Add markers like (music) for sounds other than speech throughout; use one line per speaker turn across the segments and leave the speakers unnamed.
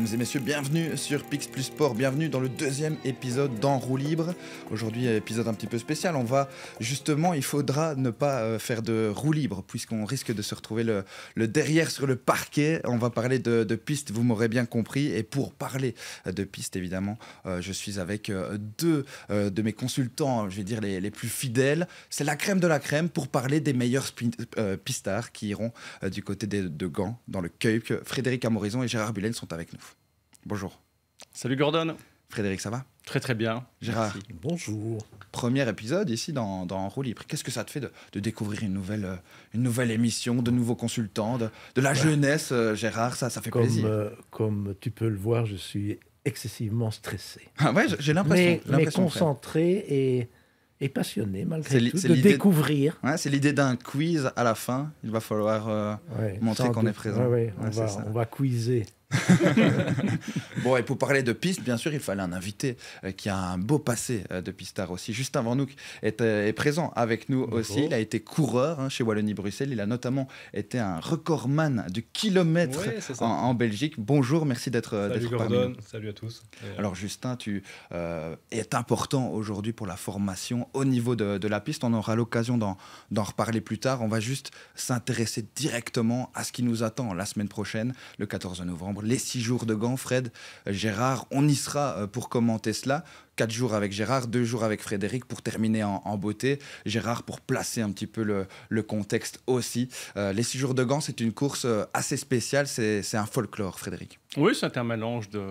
mesdames et messieurs, bienvenue sur Pix Plus Sport, bienvenue dans le deuxième épisode d'En roue libre. Aujourd'hui, épisode un petit peu spécial, on va justement, il faudra ne pas euh, faire de roue libre puisqu'on risque de se retrouver le, derrière sur le parquet. On va parler de, de pistes, vous m'aurez bien compris. Et pour parler euh, de piste, évidemment, euh, je suis avec deux de mes consultants, je vais dire les, plus fidèles. C'est la crème de la crème pour parler des meilleurs pistards qui iront du côté des, de Gand dans le Cueil. Frédéric Amorison et Gérard Bulen sont avec nous. Bonjour. Salut Gordon. Frédéric, ça va Très très bien. Gérard. Bonjour. Premier épisode ici dans, dans Qu'est-ce que ça te fait de, de découvrir une nouvelle, une nouvelle émission, de nouveaux consultants, de, de la jeunesse, euh, Gérard Ça, ça fait plaisir. Euh,
comme tu peux le voir, je suis excessivement stressé. Ah ouais, j'ai l'impression. Mais, concentré et, et passionné malgré tout, de découvrir. Ouais, c'est l'idée d'un quiz à la
fin. Il va falloir euh, montrer qu'on est présent. on, va,
on va quizer. (laughs)
bon, et pour parler de piste, bien sûr, il fallait un invité euh, qui a un beau passé euh, de pistard aussi. Justin avant euh, est, présent avec nous aussi. Il a été coureur hein, chez Wallonie-Bruxelles. Il a notamment été un recordman du kilomètre en, Belgique. Bonjour, merci d'être parmi nous.
Salut à tous. Alors,
Justin, tu est es important aujourd'hui pour la formation au niveau de, de la piste. On aura l'occasion d'en reparler plus tard. On va juste s'intéresser directement à ce qui nous attend la semaine prochaine, le 14 novembre les six jours de gants, Fred, Gérard, on y sera euh, pour commenter cela quatre jours avec Gérard, deux jours avec Frédéric pour terminer en, beauté. Gérard pour placer un petit peu le, contexte aussi. Euh, les six jours de Gans c'est une course euh, assez spéciale, c'est un folklore, Frédéric.
Oui, c'est un mélange de,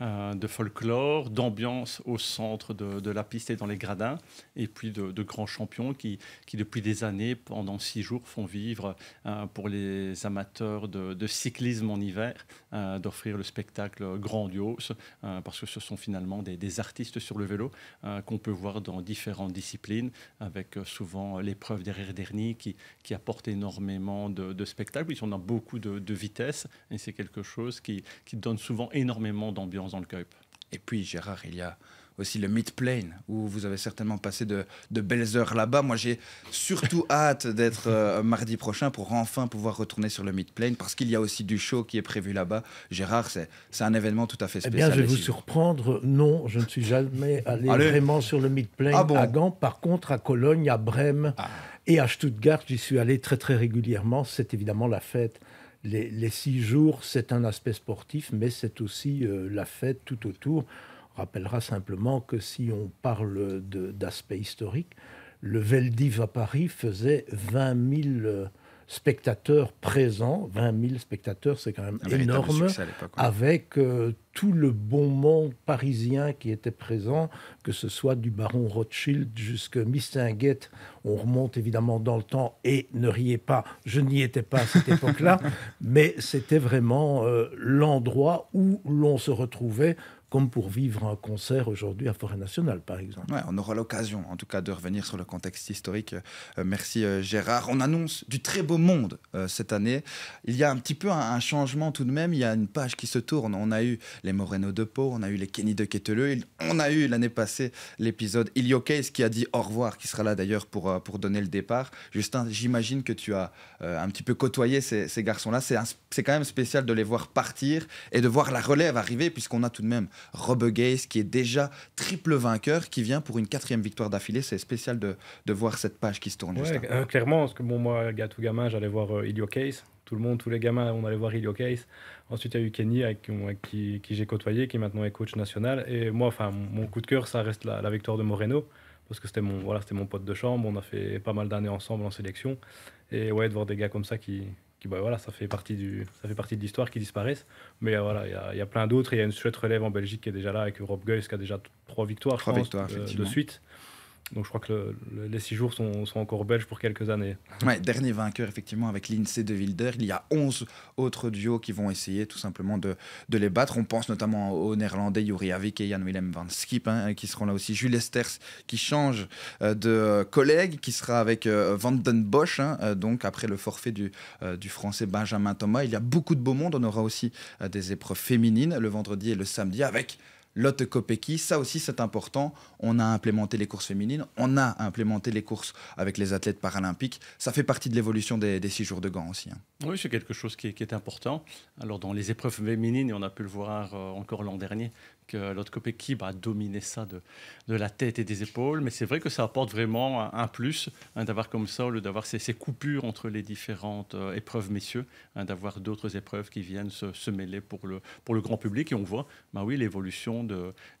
euh, de folklore, d'ambiance au centre de, de, la piste et dans les gradins, et puis de, grands champions qui, qui, depuis des années, pendant six jours, font vivre pour les amateurs de, cyclisme en hiver, d'offrir le spectacle grandiose, parce que ce sont finalement des, des artistes sur le vélo, euh, qu'on peut voir dans différentes disciplines, avec euh, souvent l'épreuve derrière dernier qui, apporte énormément de, de spectacles. Ils a beaucoup de, vitesse et c'est quelque chose qui, qui donne
souvent énormément d'ambiance dans le Cup. Et puis Gérard, il y a aussi le mid Plain, où vous avez certainement passé de, belles heures là-bas. Moi, j'ai surtout (laughs) hâte d'être euh, mardi prochain pour enfin pouvoir retourner sur le mid Plain, parce qu'il y a aussi du show qui est prévu là-bas. Gérard, c'est un événement tout à fait spécial. Eh bien, je vais vous
surprendre. Non, je ne suis jamais (laughs) allé vraiment sur le mid Plain ah à Gand. Par contre, à Cologne, à Brême ah. et à Stuttgart, j'y suis allé très, très régulièrement. C'est évidemment la fête. Les, six jours, c'est un aspect sportif, mais c'est aussi euh, la fête tout autour rappellera simplement que si on parle d'aspect historique, le Veldiv à Paris faisait 20 000 euh, spectateurs présents. 20 000 spectateurs, c'est quand même énorme, avec euh, tout le bon monde parisien qui était présent, que ce soit du baron Rothschild jusqu'à Mistinguette. On remonte évidemment dans le temps et ne riez pas, je n'y étais pas à cette (laughs) époque-là, mais c'était vraiment euh, l'endroit où l'on se retrouvait comme pour vivre un concert aujourd'hui à Forêt Nationale, par exemple. Ouais, on
aura l'occasion, en tout cas, de revenir sur le contexte historique. Euh, merci euh, Gérard. On annonce du très beau monde euh, cette année. Il y a un petit peu un, changement tout de même. Il y a une page qui se tourne. On a eu les Moreno de Pau, on a eu les Kenny de Ketteleux, on a eu l'année passée l'épisode Ilio qui a dit au revoir, qui sera là d'ailleurs pour, pour donner le départ. Justin, j'imagine que tu as un petit peu côtoyé ces, ces garçons-là. C'est quand même spécial de les voir partir et de voir la relève arriver, puisqu'on a tout de même Rob Gaze, qui est déjà triple vainqueur, qui vient pour une quatrième victoire d'affilée. C'est spécial de, de, voir cette page qui se tourne. Euh,
clairement, parce que bon, moi, gars, tout gamin, j'allais voir euh, Ilio Case. Tout le monde, tous les gamins, on allait voir Ilio Case. Ensuite, il y a eu Kenny, avec, qui, qui j'ai côtoyé, qui maintenant est coach national. Et moi, enfin, mon coup de cœur, ça reste la, la victoire de Moreno parce que c'était mon, voilà, mon pote de chambre, on a fait pas mal d'années ensemble en sélection. Et ouais, de voir des gars comme ça qui, bah, voilà, ça fait partie du, ça fait partie de l'histoire qui disparaissent. Mais euh, voilà, il y, a plein d'autres. Il y a une chouette relève en Belgique qui est déjà là avec Rob Geus qui a déjà trois victoires, euh, de suite. Donc je crois que les six jours sont, encore belges pour quelques années.
dernier vainqueur effectivement avec l'INSEE de Wilder. Il y a 11 autres duos qui vont essayer tout simplement de, les battre. On pense notamment aux Néerlandais Yuri Havik et Jan Willem van Skip hein, qui seront là aussi. Jules Esters qui change euh, de collègue, qui sera avec euh, Van Den Bosch, hein, euh, donc après le forfait du, du français Benjamin Thomas. Il y a beaucoup de beau monde. On aura aussi des épreuves féminines le vendredi et le samedi avec Lotte Kopecky, ça aussi c'est important. On a implémenté les courses féminines, on a implémenté les courses avec les athlètes paralympiques. Ça fait partie de l'évolution des, six jours de gants aussi. Hein.
Oui, c'est quelque chose qui est, qui est, important. Alors dans les épreuves féminines, et on a pu le voir euh, encore l'an dernier, que l'autre côté qui va bah, dominer ça de, la tête et des épaules. Mais c'est vrai que ça apporte vraiment un, plus hein, d'avoir comme ça, lieu d'avoir ces, coupures entre les différentes euh, épreuves messieurs, hein, d'avoir d'autres épreuves qui viennent se, mêler pour le, grand public. Et on voit, bah oui, l'évolution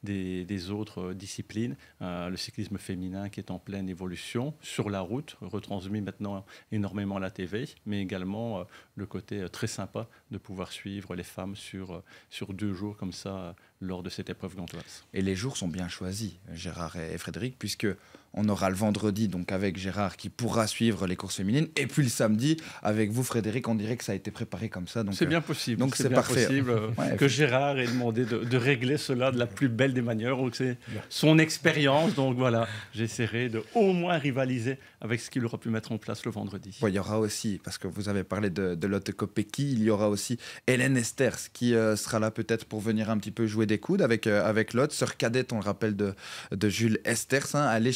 des, autres euh, disciplines. Euh, le cyclisme féminin qui est en pleine évolution sur la route, retransmis maintenant énormément à la TV, mais également le côté très sympa de pouvoir suivre les femmes sur, euh, sur deux
jours comme ça euh, lors de cette épreuve gantoise. Et les jours sont bien choisis, Gérard et Frédéric, puisque on aura le vendredi donc avec Gérard qui pourra suivre les courses féminines et puis le samedi avec vous Frédéric on dirait que ça a été préparé comme ça donc c'est bien euh, possible donc c'est possible, euh, que Gérard
ait demandé de, régler cela de la plus belle des manières c'est son expérience donc voilà
j'essaierai de au moins rivaliser avec ce qu'il aura pu mettre en place le vendredi il y aura aussi parce que vous avez parlé de, de Lotte Kopecky il y aura aussi Hélène Esters qui euh, sera là peut-être pour venir un petit peu jouer des coudes avec avec Lotte sœur cadette on le rappelle de, de Jules Esters à hein. elle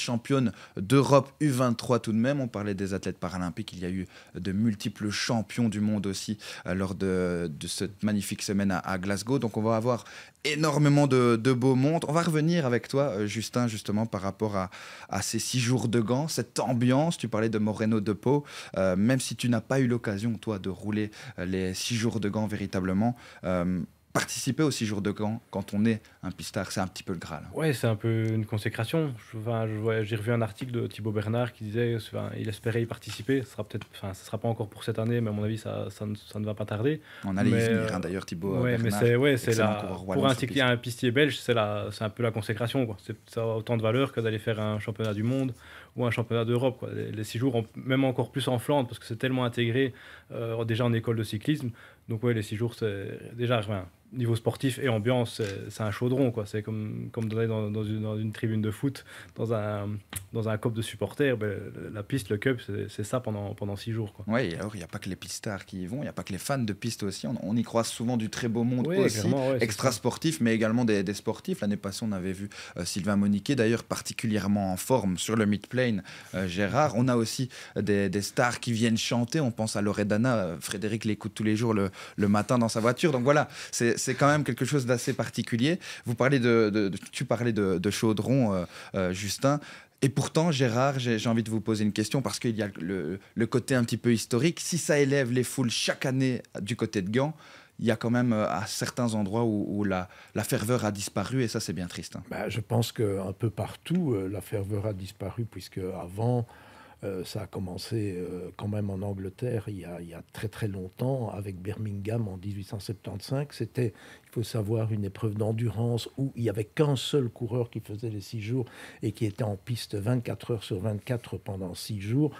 d'Europe U23 tout de même. On parlait des athlètes paralympiques. Il y a eu de multiples champions du monde aussi euh, lors de, cette magnifique semaine à, Glasgow. Donc on va avoir énormément de, beaux mondes. On va revenir avec toi, euh, Justin, justement par rapport à, à ces six jours de gants, cette ambiance. Tu parlais de Moreno de Pau. Euh, même si tu n'as pas eu l'occasion, toi, de rouler les six jours de gants. véritablement participer aux six jours de camp quand on est un pistard, c'est un petit peu le Graal.
Ouais, c'est un peu une consécration. J'ai revu un article de Thibaut Bernard qui disait qu'il il espérait y participer. Ce sera peut-être, enfin, ce sera pas encore pour cette année, mais à mon avis, ça, ça, ne, va pas tarder. On allait y venir d'ailleurs, Thibaut Mais c'est, ouais, c'est la, pour un, un pistier belge, c'est, la, c'est un peu la consécration. Quoi. ça a autant de valeur que d'aller faire un championnat du monde ou un championnat d'Europe. Les, les, six jours, même encore plus en Flandre, parce que c'est tellement intégré euh, déjà en école de cyclisme donc ouais, les six jours, c'est déjà Niveau sportif et ambiance, c'est un chaudron. quoi. C'est comme, comme dans, dans, une, tribune de foot, dans un, dans un cop de supporters. Ben, la piste, le cup, c'est ça pendant, pendant six jours. Oui,
alors il n'y a pas que les pistards qui y vont, il n'y a pas que les fans de piste aussi. On, y croise souvent du très beau monde aussi, extra sportif, mais également des, sportifs. L'année passée, on avait vu euh, Sylvain Moniquet, d'ailleurs particulièrement en forme sur le mid-plane, euh, Gérard. On a aussi des, stars qui viennent chanter. On pense à Loredana. Euh, Frédéric l'écoute tous les jours, le, le matin dans sa voiture. Donc voilà, c'est quand même quelque chose d'assez particulier. Vous parlez de, tu parlais de, Chaudron, euh, euh, Justin. Et pourtant, Gérard, j'ai envie de vous poser une question parce qu'il y a le, côté un petit peu historique. Si ça élève les foules chaque année du côté de Gand, il y a quand même euh, à certains endroits où, la, ferveur a disparu et ça, c'est bien triste. Hein.
Bah, je pense qu'un peu partout, la ferveur a disparu puisque avant, euh, ça a commencé euh, quand même en Angleterre il y, a, très très longtemps avec Birmingham en 1875. C'était, il faut savoir, une épreuve d'endurance où il n'y avait qu'un seul coureur qui faisait les six jours et qui était en piste 24 heures sur 24 pendant six jours.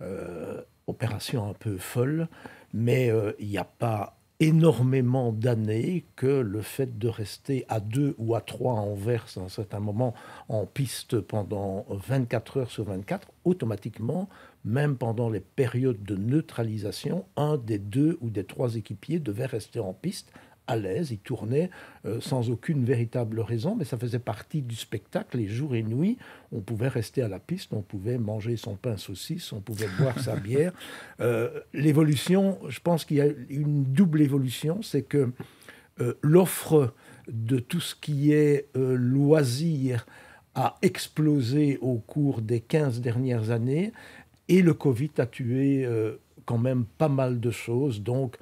Euh, opération un peu folle, mais il n'y a pas énormément d'années que le fait de rester à deux ou à trois en verse à un certain moment en piste pendant 24 heures sur 24, automatiquement, même pendant les périodes de neutralisation, un des deux ou des trois équipiers devait rester en piste à l'aise, il tournait euh, sans aucune véritable raison, mais ça faisait partie du spectacle, les jours et nuits, on pouvait rester à la piste, on pouvait manger son pain saucisse, on pouvait boire sa (laughs) bière. Euh, l'évolution, je pense qu'il y a une double évolution, c'est que euh, l'offre de tout ce qui est loisir a explosé au cours des 15 dernières années, et le Covid a tué quand même pas mal de choses. Donc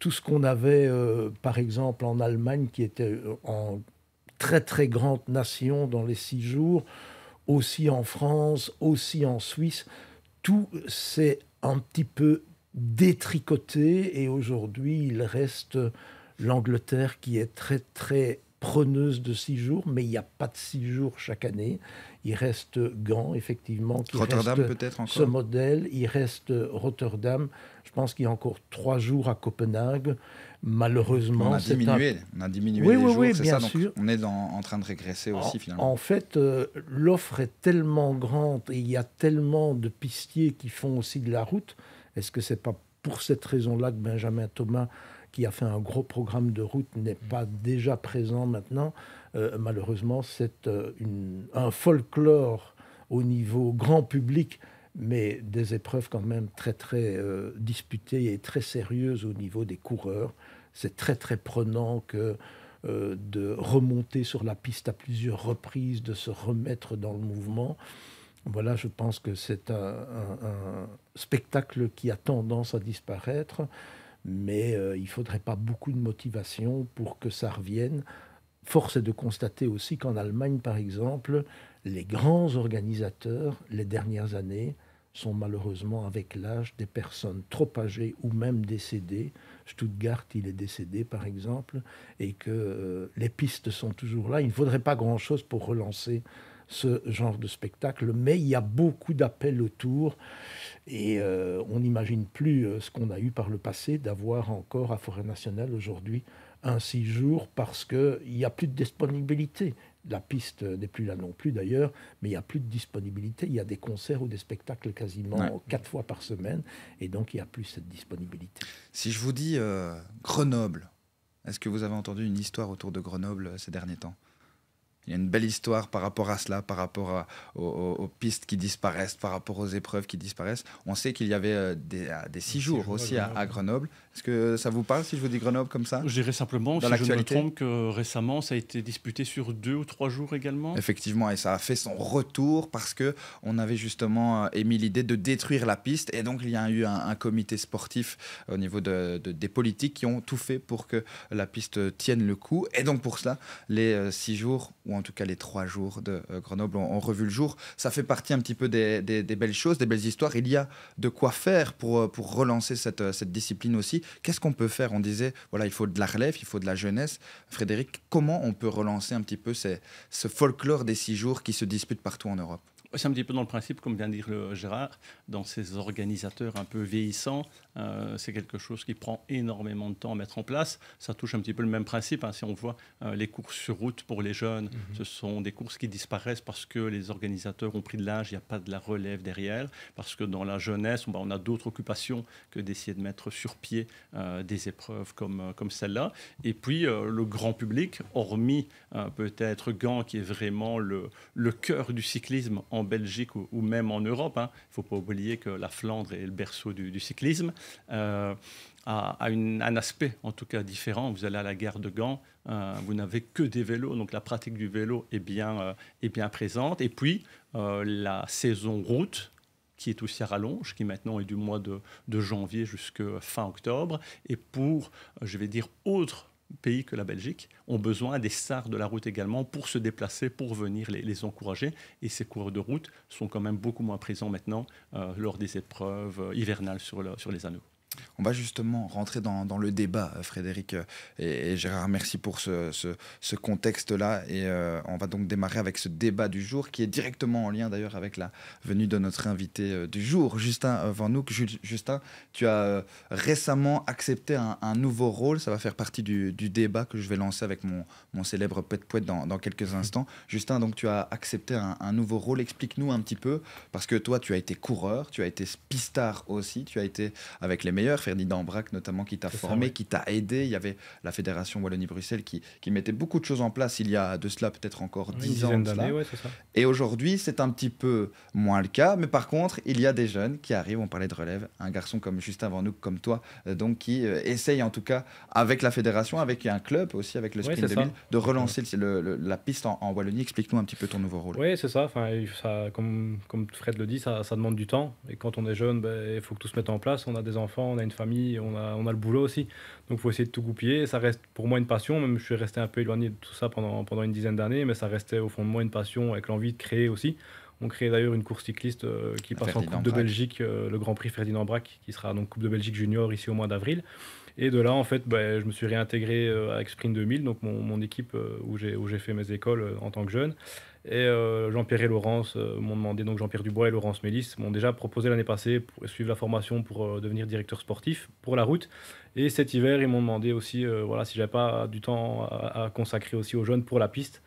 tout ce qu'on avait, euh, par exemple, en Allemagne, qui était euh, en très très grande nation dans les six jours, aussi en France, aussi en Suisse, tout s'est un petit peu détricoté et aujourd'hui il reste l'Angleterre qui est très très preneuse de six jours, mais il n'y a pas de six jours chaque année. Il reste Gand, effectivement. Qui Rotterdam peut-être Ce modèle, il reste Rotterdam. Je pense qu'il y a encore trois jours à Copenhague. Malheureusement, on a diminué.
On a diminué les jours, Sûr. on est en train de régresser aussi en, finalement.
En fait, euh, l'offre est tellement grande et il y a tellement de pistiers qui font aussi de la route. Est-ce que c'est pas pour cette raison-là que Benjamin Thomas qui a fait un gros programme de route, n'est mm. pas déjà présent maintenant. Euh, malheureusement, c'est euh, un folklore au niveau grand public, mais des épreuves quand même très très euh, disputées et très sérieuses au niveau des coureurs. C'est très très prenant que de remonter sur la piste à plusieurs reprises, de se remettre dans le mouvement. Voilà, je pense que c'est un, spectacle qui a tendance à disparaître mais euh, il ne faudrait pas beaucoup de motivation pour que ça revienne. Force est de constater aussi qu'en Allemagne, par exemple, les grands organisateurs, les dernières années, sont malheureusement avec l'âge des personnes trop âgées ou même décédées. Stuttgart, il est décédé par exemple, et que euh, les pistes sont toujours là. Il ne faudrait pas grand-chose pour relancer ce genre de spectacle, mais il y a beaucoup d'appels autour et euh, on n'imagine plus euh, ce qu'on a eu par le passé d'avoir encore à Forêt Nationale aujourd'hui un six jours parce qu'il n'y a plus de disponibilité. La piste n'est plus là non plus d'ailleurs, mais il n'y a plus de disponibilité. Il y a des concerts ou des spectacles quasiment quatre fois par semaine, et donc il n'y a plus cette disponibilité.
Si je vous dis euh, Grenoble, est-ce que vous avez entendu une histoire autour de Grenoble ces derniers temps il y a une belle histoire par rapport à cela, par rapport aux, pistes qui disparaissent, par rapport aux épreuves qui disparaissent. On sait qu'il y avait euh, euh, des, six, jours, aussi à Grenoble. Est-ce que ça vous parle si je vous dis Grenoble comme ça Je dirais simplement, si je ne me trompe,
que récemment, ça a été disputé sur deux ou trois jours également.
Effectivement, et ça a fait son retour parce que on avait justement euh, émis l'idée de détruire la piste. Et donc, il y a eu un, comité sportif euh, au niveau des politiques qui ont tout fait pour que la piste tienne le coup. Et donc, pour cela, les euh, six jours, ou en tout cas les trois jours de Grenoble ont, revu le jour. Ça fait partie un petit peu des, belles choses, des belles histoires. Il y a de quoi faire pour, pour relancer cette discipline aussi qu'est-ce qu'on peut faire On disait voilà, il faut de la relève, il faut de la jeunesse. Frédéric, comment on peut relancer un petit peu ce folklore des six jours qui se dispute partout en Europe
c'est un petit peu dans le principe, comme vient de dire le Gérard, dans ces organisateurs un peu vieillissants, euh, c'est quelque chose qui prend énormément de temps à mettre en place. Ça touche un petit peu le même principe. Hein, si on voit euh, les courses sur route pour les jeunes, mhm. ce sont des courses qui disparaissent parce que les organisateurs ont pris de l'âge, il n'y a pas de la relève derrière, parce que dans la jeunesse, on a d'autres occupations que d'essayer de mettre sur pied euh, des épreuves comme, comme celle-là. Et puis, le grand public, hormis peut-être Gand, qui est vraiment le, le cœur du cyclisme en en Belgique ou, même en Europe, hein. il ne faut pas oublier que la Flandre est le berceau du, cyclisme, euh, a, un aspect en tout cas différent. Vous allez à la gare de Gand, euh, vous n'avez que des vélos, donc la pratique du vélo est bien, euh, bien présente. Et puis la saison route, qui est aussi à rallonge, qui maintenant est du mois de, de janvier jusqu'à fin octobre. Et pour, je vais dire, autre pays que la Belgique ont besoin des stars de la route également pour se déplacer, pour venir les, encourager. Et ces coureurs de route sont quand même beaucoup moins présents maintenant euh, lors des épreuves euh, hivernales sur, sur les anneaux.
On va justement rentrer dans, le débat, euh, Frédéric euh, et, Gérard. Merci pour ce, contexte-là. Et euh, on va donc démarrer avec ce débat du jour qui est directement en lien d'ailleurs avec la venue de notre invité du jour, Justin Vanouk Justin, tu as récemment accepté un, nouveau rôle. Ça va faire partie du, débat que je vais lancer avec mon, célèbre pet poète dans, quelques mmh. instants. Justin, donc tu as accepté un, nouveau rôle. Explique-nous un petit peu, parce que toi, tu as été coureur, tu as été pistard aussi, tu as été avec les Ferdinand Braque notamment qui t'a formé, qui t'a aidé. Il y avait la Fédération Wallonie-Bruxelles qui, mettait beaucoup de choses en place il y a de cela peut-être encore dix ans. Et aujourd'hui, c'est un petit peu moins le cas, mais par contre, il y a des jeunes qui arrivent, on parlait de relève, un garçon comme Justin avant nous, comme toi, euh, donc qui euh, essaye en tout cas avec la fédération, avec un club aussi, avec le Sprint de 2000, de relancer la piste en, Wallonie. Explique-nous un petit peu ton nouveau rôle.
Oui, c'est ça. Enfin, ça comme, Fred le dit, ça, demande du temps. Et quand on est jeune, ben, il faut que tout se mette en place. On a des enfants, on a une famille, on a, le boulot aussi. Donc il faut essayer de tout goupiller. Ça reste pour moi une passion, même je suis resté un peu éloigné de tout ça pendant, une dizaine d'années, mais ça restait au fond de moi une passion avec l'envie de créer aussi. On crée d'ailleurs une course cycliste euh, qui passe en Coupe de Belgique, euh, le Grand Prix Ferdinand Braque, qui sera donc Coupe de Belgique junior ici au mois d'avril. Et de là, en fait, ben, je me suis réintégré à euh, avec 2000, donc mon équipe où j'ai fait mes écoles en tant que jeune. Et euh, Jean-Pierre et Laurence euh, m'ont demandé, donc Jean-Pierre Dubois et Laurence Mélis m'ont déjà proposé l'année passée pour suivre la formation pour euh, devenir directeur sportif pour la route. Et cet hiver, ils m'ont demandé aussi voilà, si j'avais pas du temps à, consacrer aussi aux jeunes pour la piste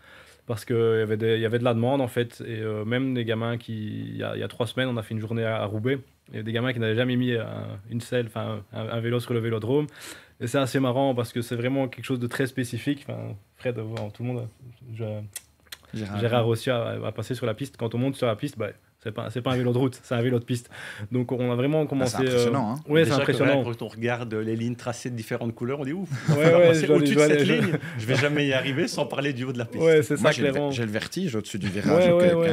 parce qu'il y, avait y avait de la demande en fait. Et même des gamins qui, il y, a, trois semaines, on a fait une journée à, Roubaix, des gamins qui n'avaient jamais mis un, une selle, enfin un, vélo sur le vélodrome. Et c'est assez marrant parce que c'est vraiment quelque chose de très spécifique. Fred, tout le monde, je, Gérard, Rossi aussi a, passé sur la piste. Quand on monte sur la piste, bah, c'est pas, un vélo de route, c'est un vélo de piste. Donc on a vraiment ah, commencé. c'est euh, impressionnant. Hein. Ouais, c'est impressionnant.
quand on regarde les lignes tracées de différentes couleurs, on dit ouf. ouais, ouais, je au-dessus de cette ligne, je... vais jamais y arriver sans parler du haut de la piste. Ouais, c'est ça. J'ai le,
vertige au-dessus du virage.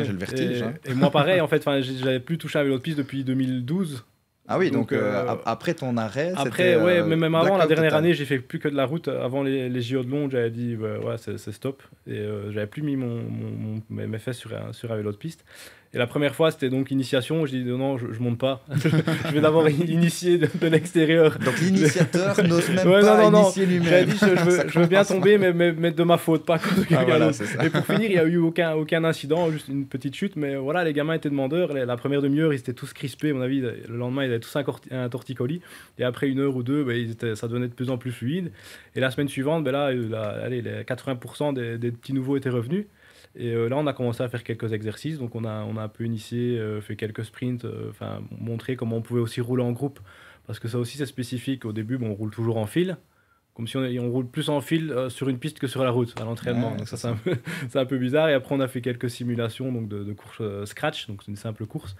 J'ai le vertige. Hein.
Et, moi pareil en fait. J'avais plus touché un vélo de piste depuis 2012. Ah oui, donc, euh, euh,
après ton arrêt. Après, ouais, mais même euh, avant, la dernière année, j'ai
fait plus que de la route. Avant les, les JO de Londres, j'avais dit, bah, ouais, c'est stop. Et j'avais plus mis mon, mon, mes fesses sur sur un vélo de piste. Et la première fois, c'était donc initiation. Je dis non, je, ne monte pas. (laughs) je vais d'abord initier de, l'extérieur. Donc l'initiateur (laughs) n'ose même pas initier lui-même. je, veux, bien tomber, mais, mettre de ma faute, pas contre ah, Et pour finir, il n'y a eu aucun, aucun incident, juste une petite chute. Mais voilà, les gamins étaient demandeurs. La première demi-heure, ils étaient tous crispés. mon avis, le lendemain, ils avaient tous un, torticolis. Et après une heure ou deux, bah, ça devenait de plus en plus fluide. Et la semaine suivante, bah, là, euh, allez, les 80% des petits nouveaux étaient revenus. Et euh, là, on a commencé à faire quelques exercices. Donc, on a, on a un peu initié, euh, fait quelques sprints, euh, enfin, montré comment on pouvait aussi rouler en groupe. Parce que ça aussi, c'est spécifique. Au début, on roule toujours en fil comme si on, on, roule plus en fil sur une piste que sur la route à l'entraînement. donc ça, c'est (laughs) un, peu, un, bizarre. Et après, on a fait quelques simulations donc de, courses course scratch, donc c'est une simple course.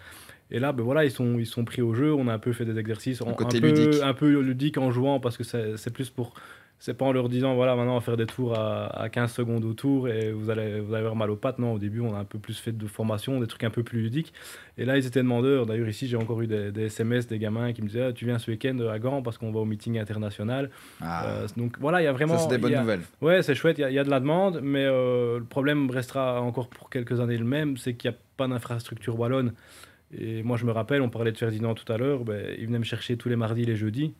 Et là, ben voilà, ils sont, ils sont pris au jeu. On a un peu fait des exercices, en, côté un, Peu, un peu ludique en jouant parce que c'est plus pour c'est pas en leur disant voilà maintenant on va faire des tours à, à 15 secondes au tour et vous allez, vous allez avoir mal aux pattes. Non, au début on a un peu plus fait de formation, des trucs un peu plus ludiques. Et là ils étaient demandeurs. D'ailleurs ici j'ai encore eu des, SMS des gamins qui me disaient ah, tu viens ce week-end à Gand parce qu'on va au meeting international. Ah. Euh, donc voilà il y a vraiment. c'est des bonnes nouvelles. Ouais c'est chouette, il y, a de la demande, mais euh, le problème restera encore pour quelques années le même, c'est qu'il n'y a pas d'infrastructure wallonne. Et moi je me rappelle, on parlait de Ferdinand tout à l'heure, ben, il venait me chercher tous les mardis, et les jeudis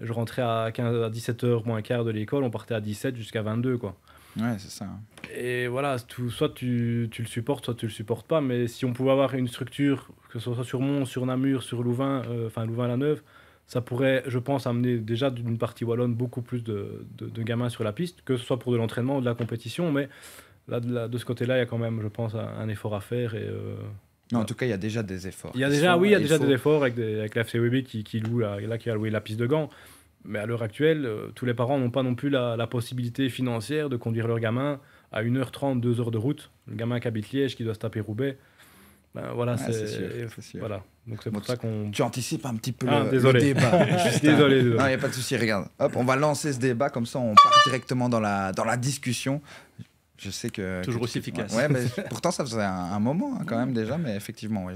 je rentrais à, 15, 17h moins quart de l'école, on partait à 17 jusqu'à 22, quoi.
Ouais, c'est ça. Hein.
Et voilà, soit tu, le supportes, soit tu le supportes pas, mais si on pouvait avoir une structure, que ce soit sur Mont, sur Namur, sur Louvain, euh, enfin Louvain-la-Neuve, ça pourrait, je pense, amener déjà d'une partie wallonne beaucoup plus de, gamins sur la piste, que ce soit pour de l'entraînement ou de la compétition, mais là, de, ce côté-là, il y a quand même, je pense, un, effort à faire et... Euh,
non, en euh, tout cas, il y a déjà des efforts. Il y a déjà, oui, il y a déjà des
efforts avec, avec la FCWB qui, loue là, qui a loué la piste de gants. Mais à l'heure actuelle, euh, tous les parents n'ont pas non plus la, possibilité financière de conduire leur gamin à 1h30, 2h de route. Le gamin qui habite Liège, qui doit se taper Roubaix. Ben voilà, c'est Voilà. Donc c'est pour ça
qu'on. Tu anticipes un petit peu ah, le, désolé. débat. (laughs) Juste désolé, désolé. Non, il n'y a pas de souci, regarde. Hop, on va lancer ce débat, comme ça on part directement dans la, dans la discussion. Je sais que. Toujours aussi efficace. Ouais, mais (laughs) pourtant, ça faisait un, moment hein, quand même déjà, mais effectivement, ouais,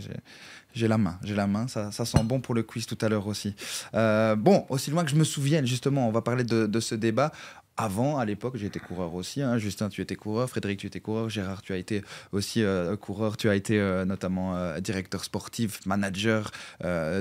j'ai la main. J'ai la main. Ça, ça, sent bon pour le quiz tout à l'heure aussi. Euh, bon, aussi loin que je me souvienne, justement, on va parler de, de ce débat avant, à l'époque, j'étais coureur aussi. Hein. Justin, tu étais coureur. Frédéric, tu étais coureur. Gérard, tu as été aussi euh, coureur. Tu as été euh, notamment euh, directeur sportif, manager.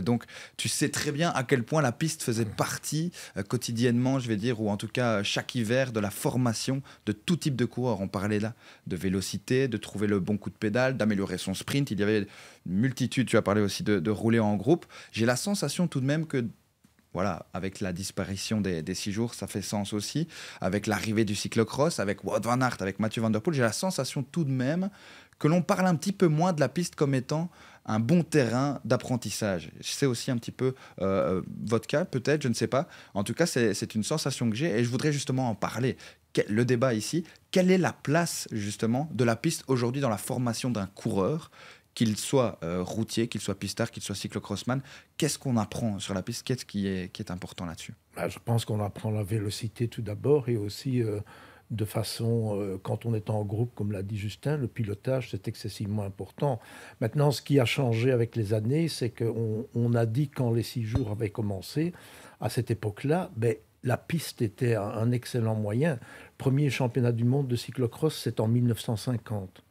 donc, tu sais très bien à quel point la piste faisait partie quotidiennement, je vais dire, ou en tout cas chaque hiver, de la formation de tout type de coureur. On parlait là de vélocité, de trouver le bon coup de pédale, d'améliorer son sprint. Il y avait une multitude. Tu as parlé aussi de rouler en groupe. J'ai la sensation tout de même que voilà, avec la disparition des, six jours, ça fait sens aussi. Avec l'arrivée du cyclocross, avec Wout van Aert, avec Mathieu Van Der Poel, j'ai la sensation tout de même que l'on parle un petit peu moins de la piste comme étant un bon terrain d'apprentissage. C'est aussi un petit peu euh, euh, votre cas, peut-être, je ne sais pas. En tout cas, c'est une sensation que j'ai et je voudrais justement en parler. le débat ici, quelle est la place justement de la piste aujourd'hui dans la formation d'un coureur qu'il soit euh, routier, qu'il soit pistard, qu'il soit cyclocrossman, qu'est-ce qu'on apprend sur la piste Qu'est-ce qui est, important là-dessus
bah, Je pense qu'on apprend la vélocité tout d'abord et aussi euh, de façon, euh, quand on est en groupe, comme l'a dit Justin, le pilotage, c'est excessivement important. Maintenant, ce qui a changé avec les années, c'est qu'on a dit quand les six jours avaient commencé, à cette époque-là, mais ben, la piste était un excellent moyen. Premier championnat du monde de cyclocross, c'est en 1950.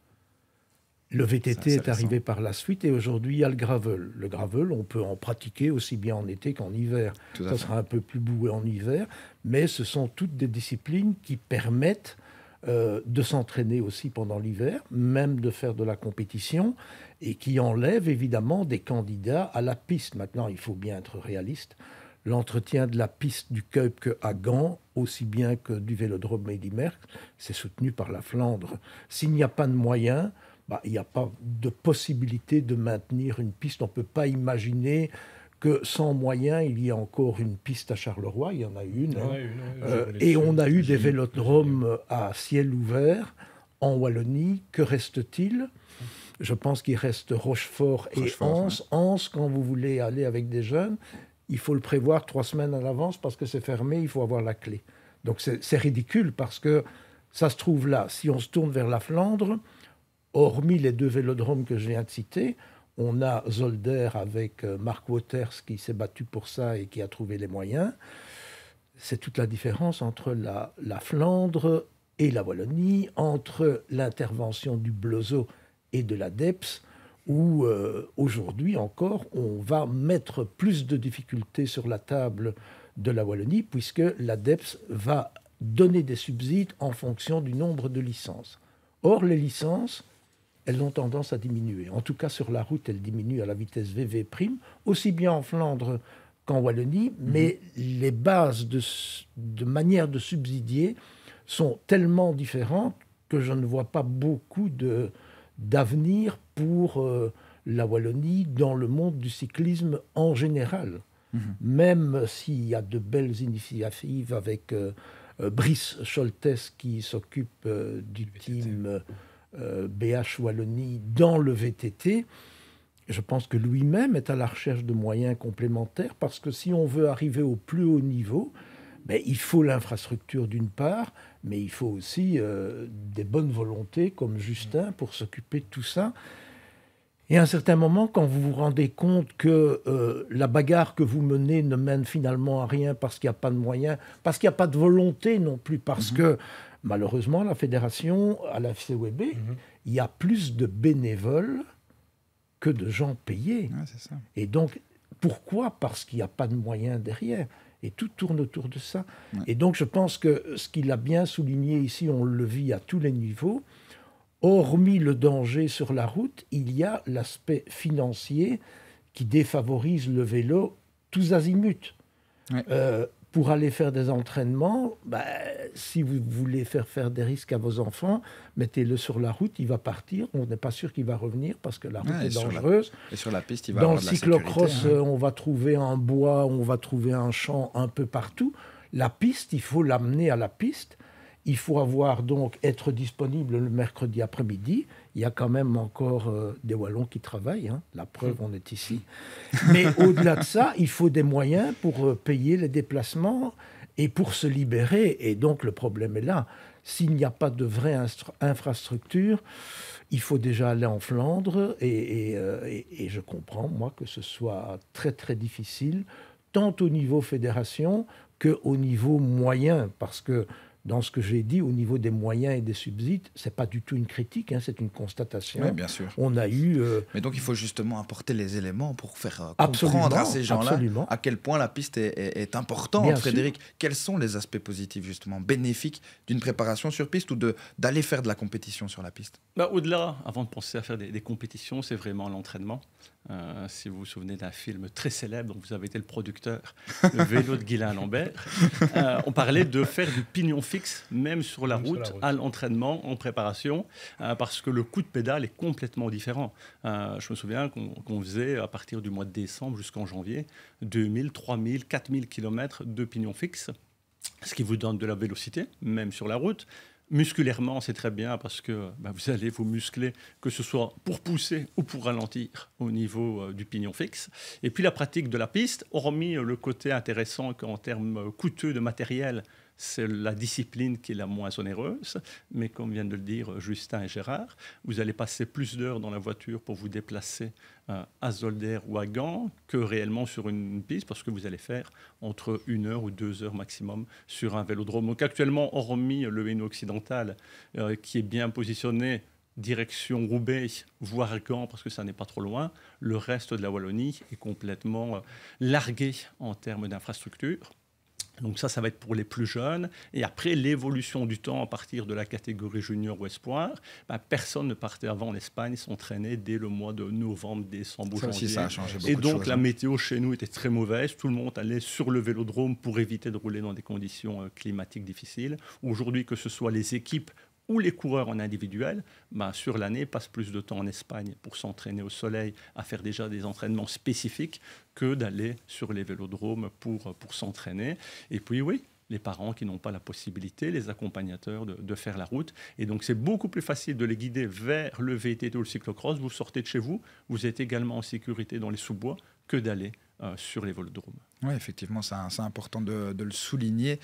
Le VTT est arrivé
par la suite et aujourd'hui il y a le gravel. Le gravel, on peut en pratiquer aussi bien en été qu'en hiver. Ça sera un peu plus boué en hiver, mais ce sont toutes des disciplines qui permettent euh, de s'entraîner aussi pendant l'hiver, même de faire de la compétition, et qui enlèvent évidemment des candidats à la piste. Maintenant, il faut bien être réaliste. L'entretien de la piste du Keupke à Gand, aussi bien que du vélodrome Médimerck, c'est soutenu par la Flandre. S'il n'y a pas de moyens, bah, il n'y a pas de possibilité de maintenir une piste. On ne peut pas imaginer que sans moyens, il y a encore une piste à Charleroi, il y en a une. Hein. Euh, et on a eu des vélodromes euh, à ciel ouvert en Wallonie. Que reste-t-il Je pense qu'il reste Rochefort, et Anse. Anse, quand vous voulez aller avec des jeunes, il faut le prévoir trois semaines à l'avance parce que c'est fermé, il faut avoir la clé. Donc c'est ridicule parce que ça se trouve là. Si on se tourne vers la Flandre, hormis les deux vélodromes que je viens de citer, on a Zolder avec euh, Mark Waters qui s'est battu pour ça et qui a trouvé les moyens. C'est toute la différence entre la, Flandre et la Wallonie, entre l'intervention du Blozo et de la DEPS, où euh, aujourd'hui encore on va mettre plus de difficultés sur la table de la Wallonie, puisque la DEPS va donner des subsides en fonction du nombre de licences. Or, les licences, elles ont tendance à diminuer. En tout cas, sur la route, elles diminuent à la vitesse VV', prime, aussi bien en Flandre qu'en Wallonie, mhm. mais les bases de, manière de subsidier sont tellement différentes que je ne vois pas beaucoup d'avenir pour euh, la Wallonie dans le monde du cyclisme en général. Mhm. Même s'il y a de belles initiatives avec euh, euh, Brice Scholtes qui s'occupe du, team. BH euh, Wallonie dans le VTT, je pense que lui-même est à la recherche de moyens complémentaires parce que si on veut arriver au plus haut niveau, ben, il faut l'infrastructure d'une part, mais il faut aussi euh, des bonnes volontés comme Justin pour s'occuper de tout ça. Et à un certain moment, quand vous vous rendez compte que euh, la bagarre que vous menez ne mène finalement à rien parce qu'il n'y a pas de moyens, parce qu'il n'y a pas de volonté non plus, parce mhm. que Malheureusement, la fédération, à la FCWB, e mhm. il y a plus de bénévoles que de gens payés. Et donc, pourquoi Parce qu'il n'y a pas de moyens derrière. Et tout tourne autour de ça. Et donc, je pense que ce qu'il a bien souligné ici, on le vit à tous les niveaux. Hormis le danger sur la route, il y a l'aspect financier qui défavorise le vélo tous azimuts. Euh, pour aller faire des entraînements, bah, si vous voulez faire faire des risques à vos enfants, mettez-le sur la route, il va partir. On n'est pas sûr qu'il va revenir parce que la route est dangereuse. et sur la piste, il va Dans le cyclocross, hein. on va trouver un bois, on va trouver un champ un peu partout. La piste, il faut l'amener à la piste. Il faut avoir donc être disponible le mercredi après-midi il y a quand même encore euh, des Wallons qui travaillent. Hein. La preuve, hmm. on est ici. Mais (laughs) au-delà de ça, il faut des moyens pour euh, payer les déplacements et pour se libérer. Et donc, le problème est là. S'il n'y a pas de vraie infrastructure, il faut déjà aller en Flandre. Euh, et, et je comprends, moi, que ce soit très, très difficile, tant au niveau fédération qu'au niveau moyen, parce que dans ce que j'ai dit au niveau des moyens et des subsides, ce n'est pas du tout une critique, hein, c'est une constatation. Oui, bien sûr. On a eu. Euh, Mais donc il faut justement apporter les éléments pour faire euh, comprendre à ces gens-là
à quel point la piste est, importante. Frédéric, quels sont les aspects positifs justement bénéfiques d'une préparation sur piste ou d'aller faire de la compétition sur la piste
bah, Au-delà, avant de penser à faire des compétitions, c'est vraiment l'entraînement. Euh, si vous vous souvenez d'un film très célèbre dont vous avez été le producteur, (laughs) Le vélo de Guylain Lambert, euh, on parlait de faire du pignon fixe, même sur la, route, à l'entraînement, en préparation, euh, parce que le coup de pédale est complètement différent. je me souviens qu'on faisait, à partir du mois de décembre jusqu'en janvier, 2000, 3000, 4000 km de pignon fixe ce qui vous donne de la vélocité, même sur la route, Musculairement, c'est très bien parce que bah, vous allez vous muscler, que ce soit pour pousser ou pour ralentir au niveau euh, du pignon fixe. Et puis la pratique de la piste, hormis le côté intéressant qu'en termes euh, coûteux de matériel, c'est la discipline qui est la moins onéreuse, mais comme viennent de le dire Justin et Gérard, vous allez passer plus d'heures dans la voiture pour vous déplacer euh, à Zolder ou à Gand que réellement sur une piste, parce que vous allez faire entre une heure ou deux heures maximum sur un vélodrome. Donc actuellement, hormis le Hainaut occidental, euh, qui est bien positionné direction Roubaix, voire Gand, parce que ça n'est pas trop loin, le reste de la Wallonie est complètement euh, largué en termes d'infrastructures. Donc ça, ça va être pour les plus jeunes. Et après l'évolution du temps à partir de la catégorie junior ou espoir, ben, personne ne partait avant en Espagne s'entraîner dès le mois de novembre, décembre, ça ça a et donc la hein. météo chez nous était très mauvaise. Tout le monde allait sur le vélodrome pour éviter de rouler dans des conditions euh, climatiques difficiles. Aujourd'hui, que ce soit les équipes ou les coureurs en individuel, ben, sur l'année, passent plus de temps en Espagne pour s'entraîner au soleil, à faire déjà des entraînements spécifiques, que d'aller sur les vélodromes pour, pour s'entraîner. Et puis oui, les parents qui n'ont pas la possibilité, les accompagnateurs de, de faire la route. Et donc, c'est beaucoup plus facile de les guider vers le VTT ou le cyclocross. Vous sortez de chez vous, vous êtes également en sécurité dans les sous-bois que d'aller euh, sur les vélodromes.
Oui, effectivement, c'est important de, de, le souligner.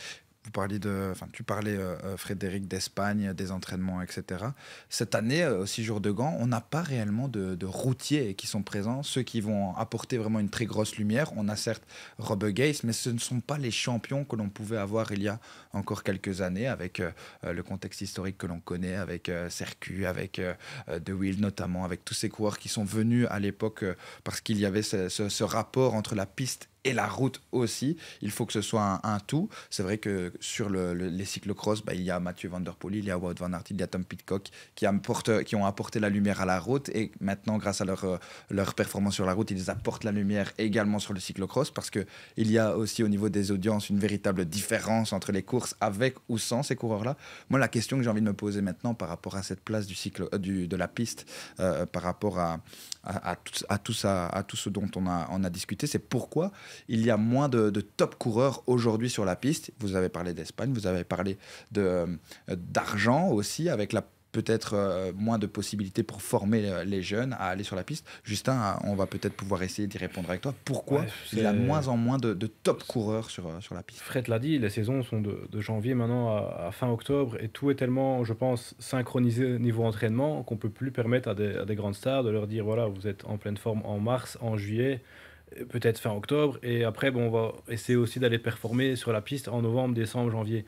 Vous de, enfin, tu parlais, euh, euh, Frédéric, d'Espagne, des entraînements, etc. Cette année, euh, au Six jours de Gand, on n'a pas réellement de, routiers qui sont présents, ceux qui vont apporter vraiment une très grosse lumière. On a certes Rob Gates, mais ce ne sont pas les champions que l'on pouvait avoir il y a encore quelques années, avec le contexte historique que l'on connaît, avec Sercu, avec De Will, notamment, avec tous ces coureurs qui sont venus à l'époque parce qu'il y avait ce, ce rapport entre la piste et la route aussi. Il faut que ce soit un, tout. C'est vrai que sur les cyclocross, bah, il y a Mathieu Van Der Poel, il y a Wout Van Aert, il y a Tom Pitcock qui, apportent, qui ont apporté la lumière à la route et maintenant, grâce à leur, euh, leur performance sur la route, ils apportent la lumière également sur le cyclocross parce qu'il y a aussi au niveau des audiences une véritable différence entre les courses avec ou sans ces coureurs-là. Moi, la question que j'ai envie de me poser maintenant par rapport à cette place du cycle, euh, du, de la piste, euh, par rapport à, à, tout, à, ça, à tout ce dont on a, on a discuté, c'est pourquoi il y a moins de, top coureurs aujourd'hui sur la piste. Vous avez parlé d'Espagne, vous avez parlé euh, d'argent aussi, avec la peut-être euh, moins de possibilités pour former euh, les jeunes à aller sur la piste. Justin, on va peut-être pouvoir essayer d'y répondre avec toi. Pourquoi il y a moins en moins de, top coureurs sur, la piste
Fred l'a dit, les saisons sont de, janvier maintenant à, fin octobre et tout est tellement, je pense, synchronisé niveau entraînement qu'on ne peut plus permettre à des, grandes stars de leur dire voilà, vous êtes en pleine forme en mars, en juillet peut-être fin octobre. Et après, bon, on va essayer aussi d'aller performer sur la piste en novembre, décembre, janvier.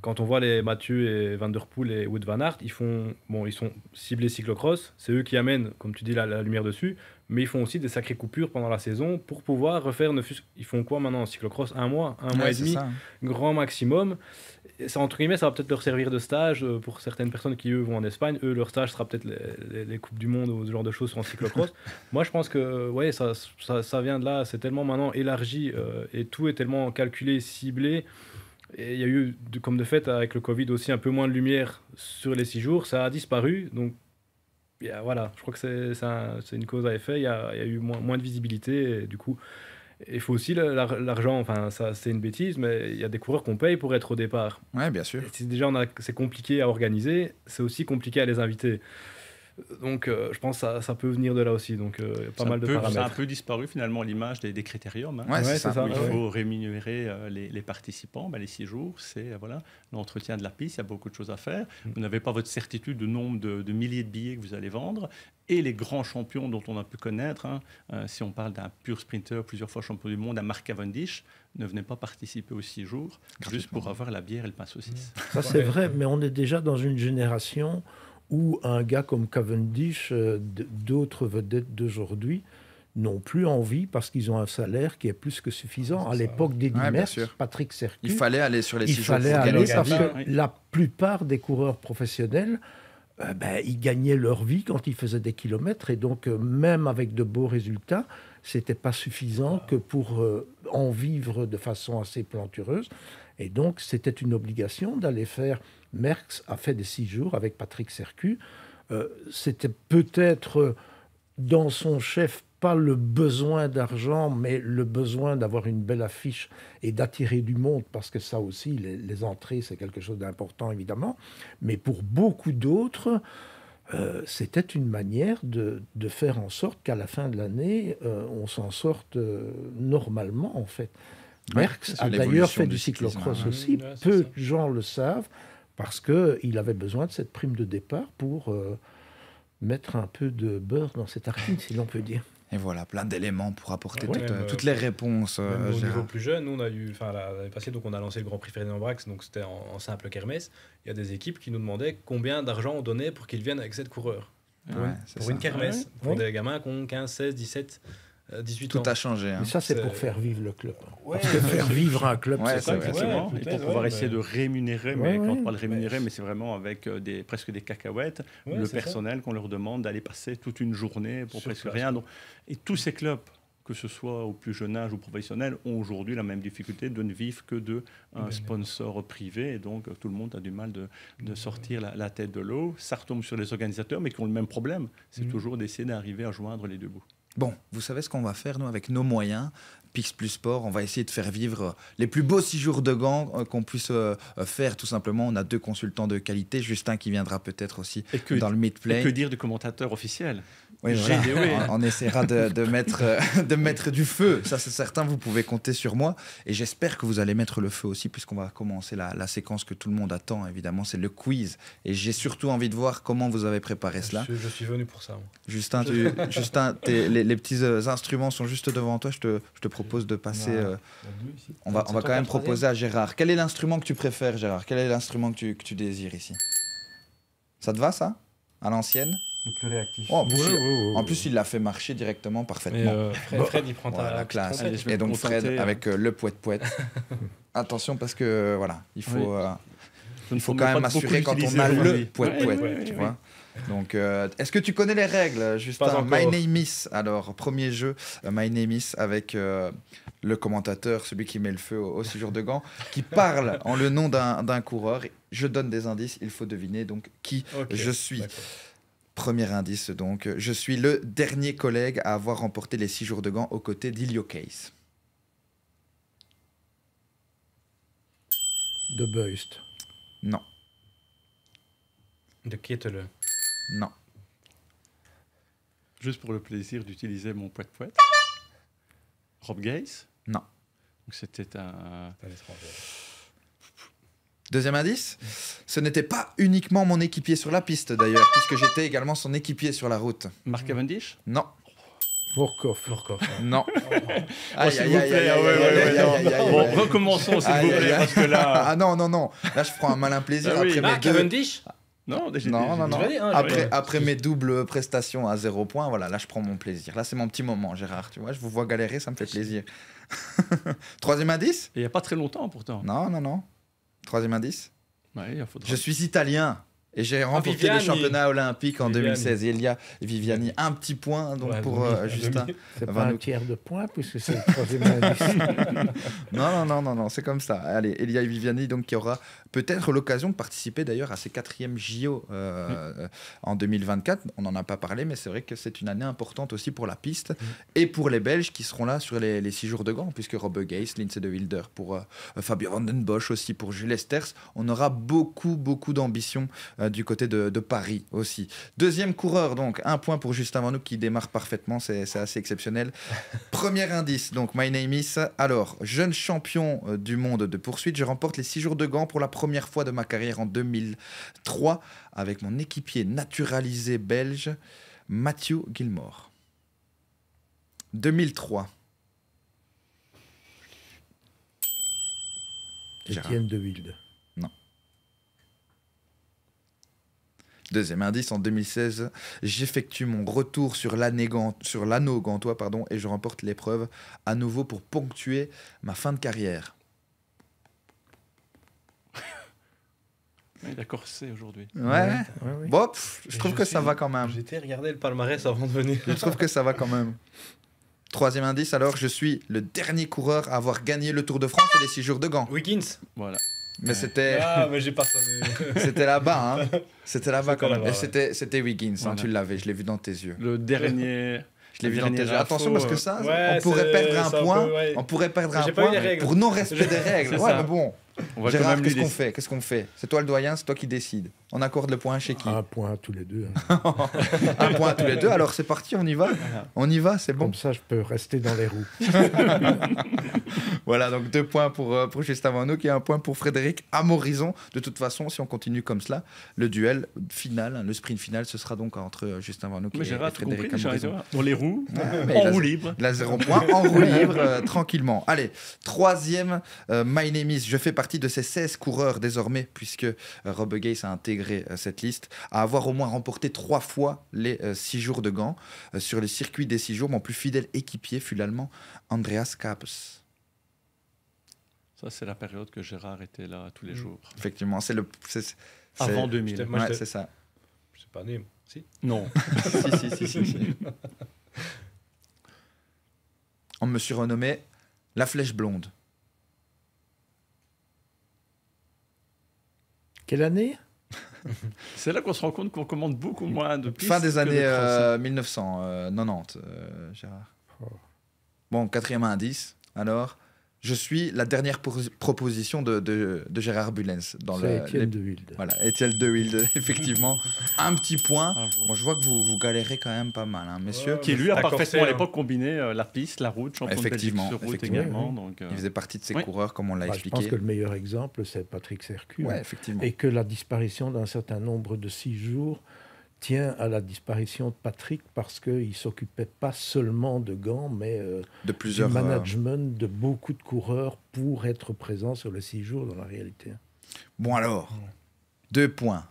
Quand on voit les Mathieu et Van Der Poel et Wood Van Aert, ils, font, bon, ils sont ciblés cyclocross. C'est eux qui amènent, comme tu dis, la, lumière dessus. Mais ils font aussi des sacrées coupures pendant la saison pour pouvoir refaire. ils font quoi maintenant en cyclocross Un mois, un mois et demi, hein. grand maximum ça, entre guillemets, ça va peut-être leur servir de stage euh, pour certaines personnes qui, eux, vont en Espagne. Eux, leur stage sera peut-être les, Coupes du Monde ou ce genre de choses sur en cyclocross. (laughs) Moi, je pense que ouais, ça, ça, vient de là. C'est tellement maintenant élargi euh, et tout est tellement calculé, ciblé. Et il y a eu, comme de fait, avec le Covid aussi, un peu moins de lumière sur les six jours. Ça a disparu. Donc, voilà, je crois que c'est une cause à effet. Il y a, il y a eu moins, moins, de visibilité. du coup, il faut aussi l'argent. Enfin, ça, c'est une bêtise, mais il y a des coureurs qu'on paye pour être au départ. Ouais, bien sûr. si déjà c'est compliqué à organiser, c'est aussi compliqué à les inviter. Donc, euh, je pense que ça, peut venir de là aussi. Donc,
euh, pas mal de paramètres. Ça a un peu disparu finalement l'image des, critériums. Hein. ça, il faut rémunérer euh, les, participants. Ben, les six jours, c'est voilà l'entretien de la piste. Il y a beaucoup de choses à faire. Mm. Vous n'avez pas votre certitude de nombre de, milliers de billets que vous allez vendre. Et les grands champions dont on a pu connaître, hein, si on parle d'un pur sprinter, plusieurs fois champion du monde, un Mark Cavendish, ne venaient pas participer aux six jours juste pour avoir la bière et le pain saucisse. Mm.
Ça, c'est vrai, mais on est déjà dans une génération ou un gars comme Cavendish, euh, d'autres vedettes d'aujourd'hui n'ont plus envie parce qu'ils ont un salaire qui est plus que suffisant. À l'époque des ouais, Patrick Sercu, il fallait aller sur les six Il fallait aller parce la plupart des coureurs professionnels, euh, ben, ils gagnaient leur vie quand ils faisaient des kilomètres et donc euh, même avec de beaux résultats, c'était pas suffisant que pour en vivre de façon assez plantureuse. Et donc c'était une obligation d'aller faire Merckx a fait des six jours avec Patrick Sercu. Euh, c'était peut-être euh, dans son chef pas le besoin d'argent, mais le besoin d'avoir une belle affiche et d'attirer du monde, parce que ça aussi, les, entrées, c'est quelque chose d'important, évidemment. Mais pour beaucoup d'autres, euh, c'était une manière de, faire en sorte qu'à la fin de l'année, on s'en sorte normalement, en fait. Merx Merckx a d'ailleurs fait du cyclocross hein. aussi, peu de gens le savent parce qu'il avait besoin de cette prime de départ pour euh, mettre un peu de beurre dans cette tartine, si l'on peut dire.
Et voilà, plein d'éléments pour apporter toutes les réponses. Euh, au niveau plus jeune, on a eu,
enfin, l'année passée, donc on a lancé le Grand Prix Ferdinand Brax, donc c'était en, simple kermesse. Il y a des équipes qui nous demandaient combien d'argent on donnait pour qu'ils viennent avec cette coureur Pour, une, kermesse, ah pour des gamins qui ont 15, 16, 17. 18 euh, Tout a changé. Hein. Mais ça, c'est pour
faire vivre le club. Parce que faire vivre un club, c'est ça. et pour pouvoir essayer
de rémunérer, mais quand on
parle rémunérer, mais c'est vraiment avec euh, des, presque des cacahuètes, le personnel qu'on leur demande d'aller passer toute une journée pour presque rien. et tous ces clubs que ce soit au plus jeune âge ou professionnel, ont aujourd'hui la même difficulté de ne vivre que de un sponsor privé. Et donc, tout le monde a du mal de, sortir la, tête de l'eau. Ça retombe sur les organisateurs, mais qui ont le même problème. C'est mm. toujours d'essayer d'arriver à joindre les deux bouts.
Bon, vous savez ce qu'on va faire, nous, avec nos moyens Pix Plus Sport. On va essayer de faire vivre les plus beaux six jours de gang euh, qu'on puisse euh, euh, faire, tout simplement. On a deux consultants de qualité, Justin qui viendra peut-être aussi dans le mid-play. Et que dire du commentateur officiel on, essaiera de, mettre, (laughs) de mettre du feu, ça c'est certain, vous pouvez compter sur moi. Et j'espère que vous allez mettre le feu aussi, puisqu'on va commencer la, séquence que tout le monde attend, évidemment, c'est le quiz. Et j'ai surtout envie de voir comment vous avez préparé cela.
je suis venu pour ça.
Justin, (laughs) Justin les, petits instruments sont juste devant toi, te, je te propose de passer. Euh, on va, on va quand même proposer à Gérard. Quel est l'instrument que tu préfères, Gérard Quel est l'instrument que tu, désires ici Ça te va, ça À l'ancienne le plus réactif. Oh, en, plus, il... l'a fait marcher directement parfaitement. Euh, bah, Fred, il prend ta classe. et donc Fred hein. avec euh, le poète poète. (laughs) Attention parce que voilà, il faut, il faut quand même assurer quand on a le poète poète, tu vois. Donc, euh, est-ce que tu connais les règles, Justin My Name Is. Alors, premier jeu, euh, My Name Is avec euh, le commentateur, celui qui met le feu au, Six jours de gants qui (laughs) parle en le nom d'un coureur. Je donne des indices, il faut deviner donc qui je suis. Premier indice donc, je suis le dernier collègue à avoir remporté les Six jours de gants aux côtés d'Ilio Case.
De Beust. Non. De le? Non.
Juste pour le plaisir
d'utiliser mon poète poète. Rob Gaze Non. c'était un. Deuxième indice, ce n'était pas uniquement mon équipier sur la piste d'ailleurs, puisque j'étais également son équipier sur la route. Mark Cavendish Non.
pour Morkov. Non.
S'il vous plaît. Bon, recommençons s'il vous plaît, parce que là. Ah non, non, non. Là, je prends un malin plaisir ah après mes deux. Cavendish non, non, après, mes doubles prestations à zéro point, voilà, là je prends mon plaisir. Là c'est mon petit moment, Gérard. Tu vois, je vous vois galérer, ça me fait plaisir. (laughs) Troisième indice Il n'y a pas très longtemps pourtant. Non, non, non. Troisième indice Je suis italien. Et j'ai ah, remporté le championnat olympique en 2016. Et il y a Viviani, un petit point donc pour euh, Justin. C'est pas un
tiers de point puisque c'est le troisième (laughs)
(laughs) Non, non, non, non, non c'est comme ça. Allez, Elia Viviani donc, qui aura peut-être l'occasion de participer d'ailleurs à ses quatrièmes JO euh, mm. en 2024. On n'en a pas parlé, mais c'est vrai que c'est une année importante aussi pour la piste mm. et pour les Belges qui seront là sur les, six jours de Gants puisque Rob Gates, Lindsay de Wilder, pour euh, Fabio aussi, pour Jules Esters. On aura beaucoup, beaucoup d'ambition euh, du côté de, Paris aussi. Deuxième coureur, donc, un point pour Justin nous qui démarre parfaitement, c'est assez exceptionnel. (laughs) Premier indice, donc, My Name Is. Alors, jeune champion euh, du monde de poursuite, je remporte les six jours de gants pour la première fois de ma carrière en 2003 avec mon équipier naturalisé belge, Matthew Gilmore.
2003. Etienne de Wilde.
Deuxième indice, en 2016, j'effectue mon retour sur l'anneau gantois pardon, et je remporte l'épreuve à nouveau pour ponctuer ma fin de carrière.
(laughs) Il a corsé aujourd'hui. Ouais.
je trouve que ça va
quand même. J'étais regardé le palmarès avant de venir. je trouve que ça va quand même. Troisième indice, alors, je suis le dernier coureur à avoir gagné le Tour de France et les six jours de gants. Wiggins. Voilà. Mais c'était. Ah, mais j'ai pas (laughs) C'était là-bas, hein. C'était là-bas quand même. c'était, Wiggins, hein, tu l'avais, je l'ai vu dans tes yeux. Le dernier. Je l'ai vu dans tes yeux. Attention, parce que ça, euh, on, pourrait perdre un point, on pourrait perdre un point pour non-respect (laughs) des règles. mais bon. Gérard, qu'est-ce qu'on fait Qu'est-ce qu'on fait C'est toi le doyen, c'est toi qui décide on accorde le point chez qui Un point tous les deux. Hein. (laughs) un point tous les deux. Alors c'est parti, on y va. On y va, c'est bon. Comme ça, je peux
rester dans les roues.
(laughs) voilà, donc deux points pour, euh, Justin qui et un point pour Frédéric Amorison. De toute façon, si on continue comme cela, le duel final, hein, le sprint final, ce sera donc entre euh, Justin Van et, Frédéric Amorison. Dans les roues, en roue libre. La zéro point, en roue libre, euh, tranquillement. Allez, troisième, My Name Je fais partie de ces 16 coureurs désormais, puisque Rob Gates a intégré euh, cette liste, à avoir au moins remporté trois fois les euh, six jours de gants euh, sur le circuit des six jours, mon plus fidèle équipier fut l'Allemand Andreas Kaps.
Ça, c'est la période que Gérard était là tous les mm. jours. Effectivement, c'est le.
Avant 2000. c'est ça.
C'est pas né, si Non. (laughs) si, si, si, si,
On me suis renommé La Flèche Blonde. Quelle année
(laughs) c'est là qu'on se rend compte qu'on commande beaucoup moins depuis Fin des années
1990, Gérard. Bon, quatrième indice, alors je suis la dernière proposition de, Gérard Bullens. Dans le, Étienne de Wilde. Voilà, Étienne de Wilde, (laughs) effectivement. (laughs) un petit point. Ah, je vois que vous, vous galérez quand même pas mal, hein, messieurs. qui, lui, a parfaitement à l'époque combiné euh, la piste, la route, champion effectivement, de Belgique, route également. Euh, Il faisait partie de ses coureurs, comme on
l'a bah,
expliqué. Je pense que le meilleur exemple, c'est Patrick Sercu. Hein. effectivement. Et que la disparition d'un certain nombre de six jours tient à la disparition de Patrick parce qu'il ne s'occupait pas seulement de gants, mais euh, de plusieurs du management de beaucoup de coureurs pour être présent sur les six jours dans la réalité. Bon alors,
deux points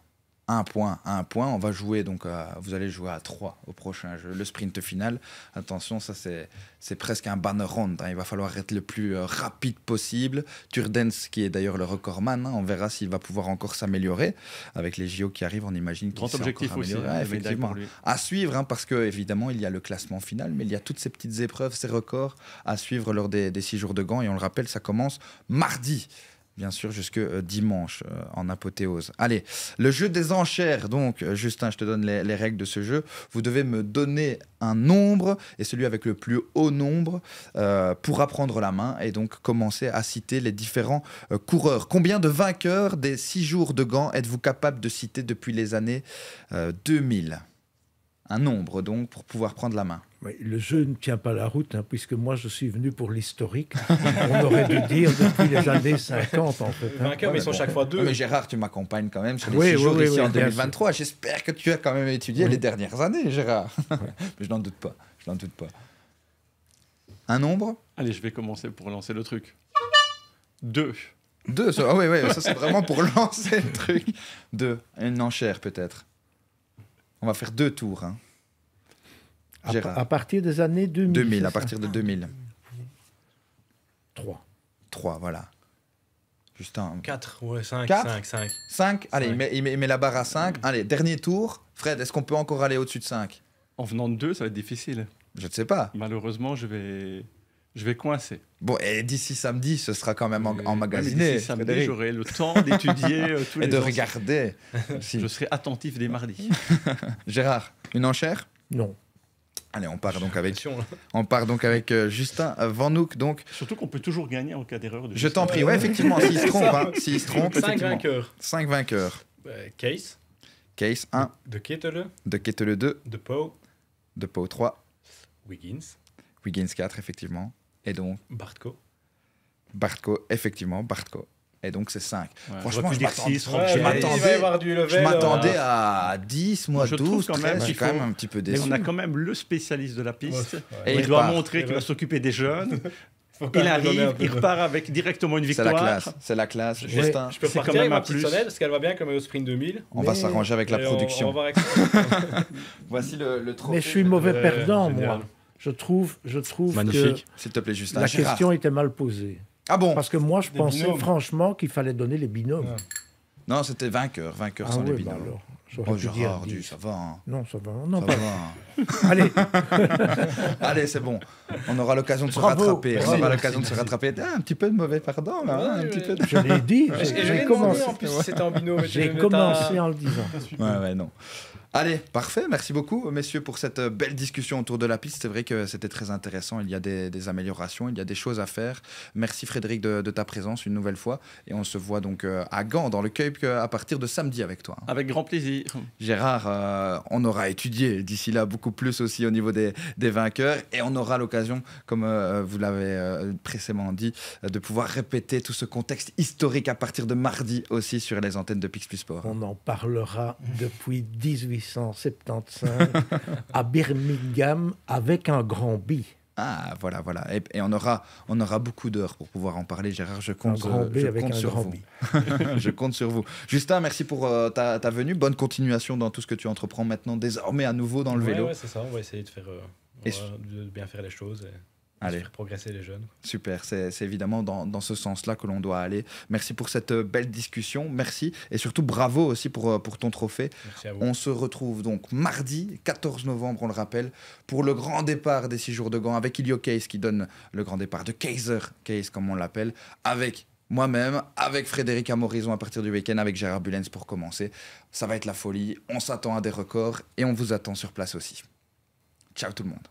un point, un point. On va jouer donc, vous allez jouer à 3 au prochain jeu, le sprint final. Attention, ça c'est, c'est presque un banner round. Hein. Il va falloir être le plus euh, rapide possible. Turdens, qui est d'ailleurs le recordman, hein, on verra s'il va pouvoir encore s'améliorer. Avec les JO qui arrivent, on imagine qu'il Grand objectif aussi, hein, À suivre, parce que évidemment il y a le classement final, mais il y a toutes ces petites épreuves, ces records à suivre lors des, des six jours de gants. Et on le rappelle, ça commence mardi bien sûr, jusque euh, dimanche euh, en apothéose. Allez, le jeu des enchères. Donc, euh, Justin, je te donne les, règles de ce jeu. Vous devez me donner un nombre et celui avec le plus haut nombre pour apprendre la main et donc commencer à citer les différents coureurs. Combien de vainqueurs des six jours de gants êtes-vous capable de citer depuis les années 2000 un nombre, donc, pour pouvoir prendre la main.
le jeu ne tient pas la route, hein, puisque moi je suis venu pour l'historique. On aurait dû dire depuis les années 50 en fait. Hein. mais sont chaque fois deux. mais
Gérard, tu m'accompagnes quand même sur les oui, six jours ici en 2023. J'espère que tu as quand même étudié les dernières années, Gérard. (laughs) mais je n'en doute pas. Je n'en doute pas.
Un nombre Allez, je vais commencer pour lancer le truc.
Deux. Deux, ah oui, oui, ça c'est vraiment pour (laughs) lancer le truc. Deux. Une enchère peut-être. On va faire deux tours. Hein. À, partir des années 2000 2000, à partir de 2000. 3. 3, voilà. Justin. 4, ouais, 5, 4, 5, 5. 5, allez, 5. Il, la barre à 5. Mmh. Allez, dernier tour. Fred, est-ce qu'on peut encore aller au-dessus de 5 En venant de 2, ça va être difficile. Je ne sais pas. Malheureusement, je vais je vais coincer. Bon, et d'ici samedi, ce sera quand même en euh, emmagasiné. D'ici samedi, j'aurai le temps d'étudier euh, tous (laughs) et les Et de regarder. (laughs) Je serai
attentif dès mardi. (laughs)
Gérard, une enchère Non. Allez, on part donc avec, hein. on part donc avec euh, Justin Van Donc. Surtout qu'on peut toujours
gagner en cas d'erreur. De je t'en prie, ouais,
effectivement, s'il se trompe. Hein, 5 vainqueurs. Cinq vainqueurs. case. Case 1. De Kettle. De Kettle 2. De Pau. De Pau, 3. Wiggins. Wiggins 4, effectivement. Et donc. Bartko. Bartko, effectivement, Bartko. Et donc, c'est 5. Franchement, je m'attendais hein. ouais, je m'attendais à 10, moi, 12, quand 13, même, quand même un petit peu déçu. on a quand
même le spécialiste de la piste. et il, doit montrer qu'il va s'occuper des jeunes. il arrive, il repart avec directement une victoire. C'est
la
classe, c'est la classe. Justin. Je peux partir avec ma plus. Sonnette,
parce qu'elle va bien comme au sprint 2000. On va s'arranger avec
la production. On, Voici le, le trophée. Mais je suis mauvais perdant, moi
je trouve, je trouve que la question était mal posée. Ah bon Parce que moi, je pensais franchement qu'il fallait donner les binômes. Ah.
Non, c'était vainqueur, vainqueur ah sans les binômes. Bah oh,
ça va. Hein. Non, ça va. Non, ça Va. Hein. (laughs) Allez. (laughs) Allez, c'est bon. On aura l'occasion de se rattraper. On aura l'occasion de se rattraper.
Ah, un petit peu de mauvais pardon, hein, Je l'ai dit. J'ai commencé, en, commencé en le disant. Ouais, ouais, non. Allez, parfait. Merci beaucoup, messieurs, pour cette euh, belle discussion autour de la piste. C'est vrai que c'était très intéressant. Il y a des, améliorations, il y a des choses à faire. Merci, Frédéric, de, ta présence une nouvelle fois. Et on se voit donc euh, à Gand, dans le Cape, euh, à partir de samedi avec toi. Avec grand plaisir. Gérard, on aura étudié d'ici là beaucoup plus aussi au niveau des, vainqueurs. Et on aura l'occasion, comme vous l'avez précédemment dit, de pouvoir répéter tout ce contexte historique à partir de mardi aussi sur les antennes de Pix Plus Sport. On
en parlera depuis 18 1875 à Birmingham avec un grand
B. Ah, voilà, voilà. Et, on, aura, on aura beaucoup d'heures pour pouvoir en parler, Gérard. Je compte, je compte sur vous. (laughs) je compte sur vous. Justin, merci pour euh, ta, ta, venue. Bonne continuation dans tout ce que tu entreprends maintenant, désormais à nouveau dans le vélo. Oui,
c'est ça. On va essayer de, faire, euh, de bien faire les choses. Et... Allez. progresser les jeunes.
Super, c'est évidemment dans, ce sens-là que l'on doit aller. Merci pour cette euh, belle discussion, merci et surtout bravo aussi pour, euh, ton trophée. On se retrouve donc mardi 14 novembre, on le rappelle, pour le grand départ des 6 jours de Gand avec Ilio Case qui donne le grand départ de Kaiser Case comme on l'appelle, avec moi-même, avec Frédéric Amorison à partir du week-end, avec Gérard Bulens pour commencer. Ça va être la folie, on s'attend à des records et on vous attend sur place aussi. Ciao tout le monde.